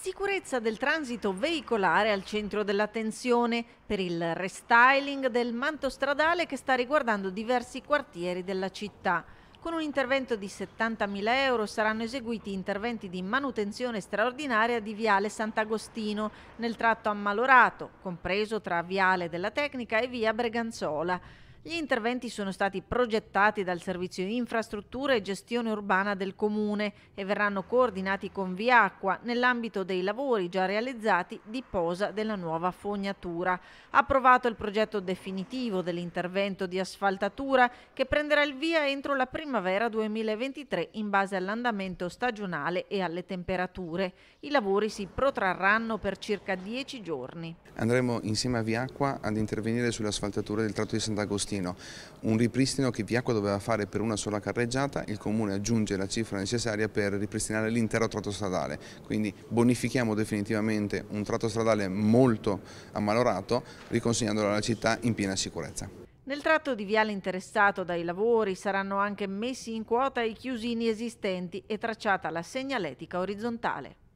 Sicurezza del transito veicolare al centro dell'attenzione per il restyling del manto stradale che sta riguardando diversi quartieri della città. Con un intervento di 70.000 euro saranno eseguiti interventi di manutenzione straordinaria di Viale Sant'Agostino nel tratto ammalorato, compreso tra Viale della Tecnica e Via Breganzola. Gli interventi sono stati progettati dal Servizio Infrastrutture e Gestione Urbana del Comune e verranno coordinati con Viacqua nell'ambito dei lavori già realizzati di posa della nuova fognatura. Approvato il progetto definitivo dell'intervento di asfaltatura che prenderà il via entro la primavera 2023 in base all'andamento stagionale e alle temperature. I lavori si protrarranno per circa 10 giorni. Andremo insieme a Viacqua ad intervenire sull'asfaltatura del tratto di Sant'Agostino ripristino, un ripristino che Piacqua doveva fare per una sola carreggiata, il Comune aggiunge la cifra necessaria per ripristinare l'intero tratto stradale, quindi bonifichiamo definitivamente un tratto stradale molto ammalorato, riconsegnandolo alla città in piena sicurezza. Nel tratto di viale interessato dai lavori saranno anche messi in quota i chiusini esistenti e tracciata la segnaletica orizzontale.